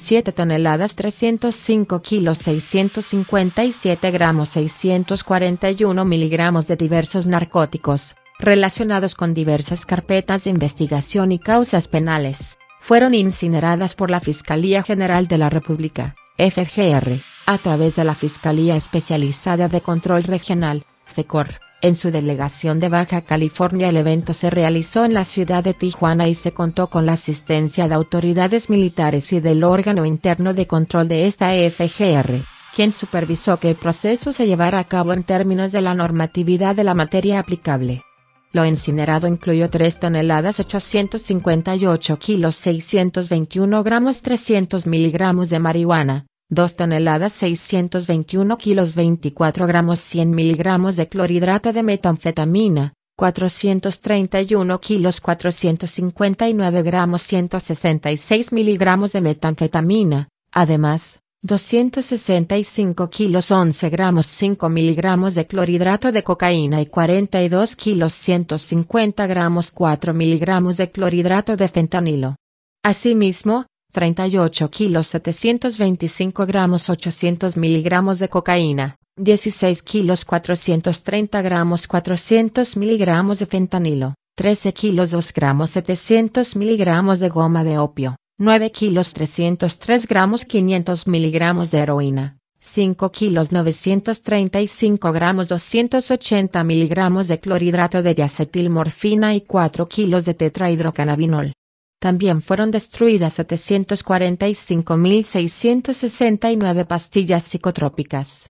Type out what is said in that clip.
7 toneladas 305 kilos 657 gramos 641 miligramos de diversos narcóticos, relacionados con diversas carpetas de investigación y causas penales, fueron incineradas por la Fiscalía General de la República, FGR, a través de la Fiscalía Especializada de Control Regional, FECOR. En su delegación de Baja California el evento se realizó en la ciudad de Tijuana y se contó con la asistencia de autoridades militares y del órgano interno de control de esta EFGR, quien supervisó que el proceso se llevara a cabo en términos de la normatividad de la materia aplicable. Lo incinerado incluyó 3 toneladas 858 kilos 621 gramos 300 miligramos de marihuana, 2 toneladas 621 kilos 24 gramos 100 miligramos de clorhidrato de metanfetamina, 431 kilos 459 gramos 166 miligramos de metanfetamina, además, 265 kilos 11 gramos 5 miligramos de clorhidrato de cocaína y 42 kilos 150 gramos 4 miligramos de clorhidrato de fentanilo. Asimismo, 38 kilos 725 gramos 800 miligramos de cocaína, 16 kilos 430 gramos 400 miligramos de fentanilo, 13 kilos 2 gramos 700 miligramos de goma de opio, 9 kilos 303 gramos 500 miligramos de heroína, 5 kilos 935 gramos 280 miligramos de clorhidrato de diacetilmorfina y 4 kilos de tetrahidrocannabinol. También fueron destruidas 745.669 pastillas psicotrópicas.